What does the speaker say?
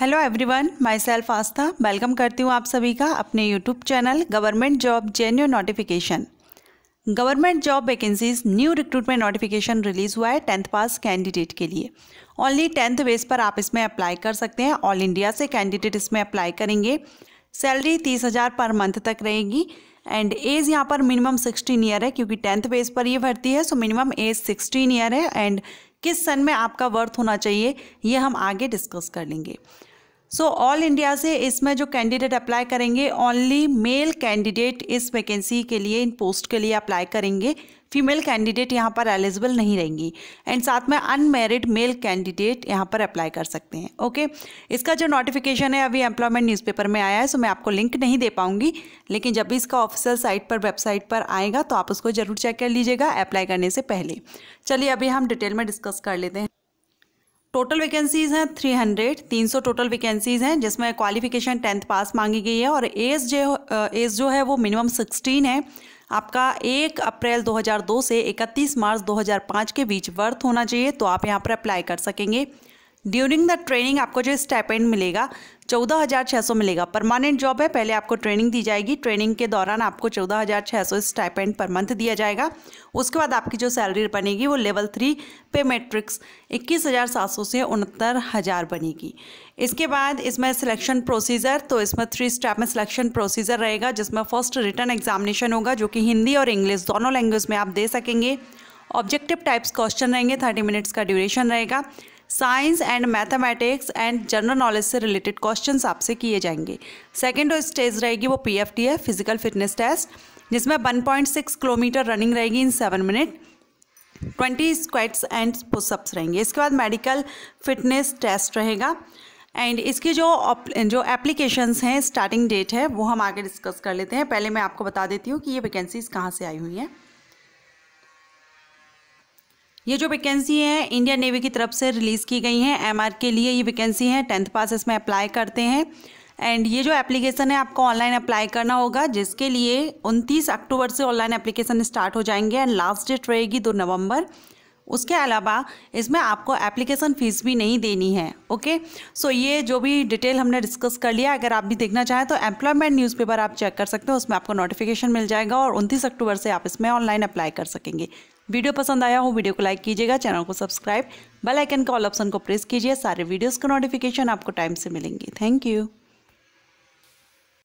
Hello everyone myself Aastha welcome करती हूँ आप सभी का अपने YouTube channel government job genuine notification government job vacancies new recruitment notification release हुआ है टेंथ पास कैंडिडेट के लिए ओनली टेंथ बेस पर आप इसमें अप्लाई कर सकते हैं ऑल इंडिया से कैंडिडेट इसमें अप्लाई करेंगे सैलरी तीस हज़ार पर मंथ तक रहेगी एंड एज यहाँ पर मिनिमम सिक्सटीन ईयर है क्योंकि टेंथ बेस पर ये भर्ती है so minimum age sixteen year है एंड किस सन में आपका वर्थ होना चाहिए ये हम आगे डिस्कस कर लेंगे सो ऑल इंडिया से इसमें जो कैंडिडेट अप्लाई करेंगे ओनली मेल कैंडिडेट इस वैकेंसी के लिए इन पोस्ट के लिए अप्लाई करेंगे फीमेल कैंडिडेट यहाँ पर एलिजिबल नहीं रहेंगी एंड साथ में अनमेरिड मेल कैंडिडेट यहाँ पर अप्लाई कर सकते हैं ओके okay? इसका जो नोटिफिकेशन है अभी एम्प्लॉयमेंट न्यूज़पेपर में आया है सो मैं आपको लिंक नहीं दे पाऊंगी लेकिन जब भी इसका ऑफिशियल साइट पर वेबसाइट पर आएगा तो आप उसको ज़रूर चेक कर लीजिएगा अप्लाई करने से पहले चलिए अभी हम डिटेल में डिस्कस कर लेते हैं टोटल वैकेंसीज़ हैं 300 300 टोटल वैकेंसीज़ हैं जिसमें क्वालिफिकेशन टेंथ पास मांगी गई है और एज जो एज जो है वो मिनिमम 16 है आपका 1 अप्रैल 2002 से 31 मार्च 2005 के बीच वर्थ होना चाहिए तो आप यहाँ पर अप्लाई कर सकेंगे ड्यूरिंग द ट्रेनिंग आपको जो स्टाइपेंड मिलेगा चौदह हज़ार छः सौ मिलेगा परमानेंट जॉब है पहले आपको ट्रेनिंग दी जाएगी ट्रेनिंग के दौरान आपको चौदह हज़ार छः सौ स्टाइपेंड पर मंथ दिया जाएगा उसके बाद आपकी जो सैलरी बनेगी वो लेवल थ्री पे मेट्रिक्स इक्कीस हज़ार सात सौ से उनहत्तर हज़ार बनेगी इसके बाद इसमें सिलेक्शन प्रोसीजर तो इसमें थ्री स्टेप में सिलेक्शन प्रोसीजर रहेगा जिसमें फर्स्ट रिटर्न एग्जामिनेशन होगा जो कि हिंदी और इंग्लिश दोनों लैंग्वेज में आप दे सकेंगे ऑब्जेक्टिव टाइप्स क्वेश्चन रहेंगे थर्टी मिनट्स का ड्यूरेशन रहेगा science and mathematics and general knowledge से रिलेटेड क्वेश्चंस आपसे किए जाएंगे सेकेंड जो स्टेज रहेगी वो पी एफ टी है फिजिकल फिटनेस टेस्ट जिसमें one point six kilometre running रहेगी in seven minute twenty squats and pushups रहेंगे इसके बाद मेडिकल फिटनेस टेस्ट रहेगा एंड इसकी जो जो एप्लीकेशंस हैं स्टार्टिंग डेट है वो हम आगे डिस्कस कर लेते हैं पहले मैं आपको बता देती हूँ कि ये वैकेंसीज़ कहाँ से आई हुई हैं ये जो वैकेंसी है इंडियन नेवी की तरफ से रिलीज़ की गई हैं एम के लिए ये वैकेंसी है टेंथ पास इसमें अप्लाई करते हैं एंड ये जो एप्लीकेशन है आपको ऑनलाइन अप्लाई करना होगा जिसके लिए 29 अक्टूबर से ऑनलाइन एप्लीकेशन स्टार्ट हो जाएंगे एंड लास्ट डेट रहेगी दो नवंबर उसके अलावा इसमें आपको एप्लीकेशन फ़ीस भी नहीं देनी है ओके सो ये जो भी डिटेल हमने डिस्कस कर लिया अगर आप भी देखना चाहें तो एम्प्लॉयमेंट न्यूज़पेपर आप चेक कर सकते हो उसमें आपको नोटिफिकेशन मिल जाएगा और उनतीस अक्टूबर से आप इसमें ऑनलाइन अप्लाई कर सकेंगे वीडियो पसंद आया हो वीडियो को लाइक कीजिएगा चैनल को सब्सक्राइब बेल आइकन का ऑल ऑप्शन को प्रेस कीजिए सारे वीडियोस का नोटिफिकेशन आपको टाइम से मिलेंगे थैंक यू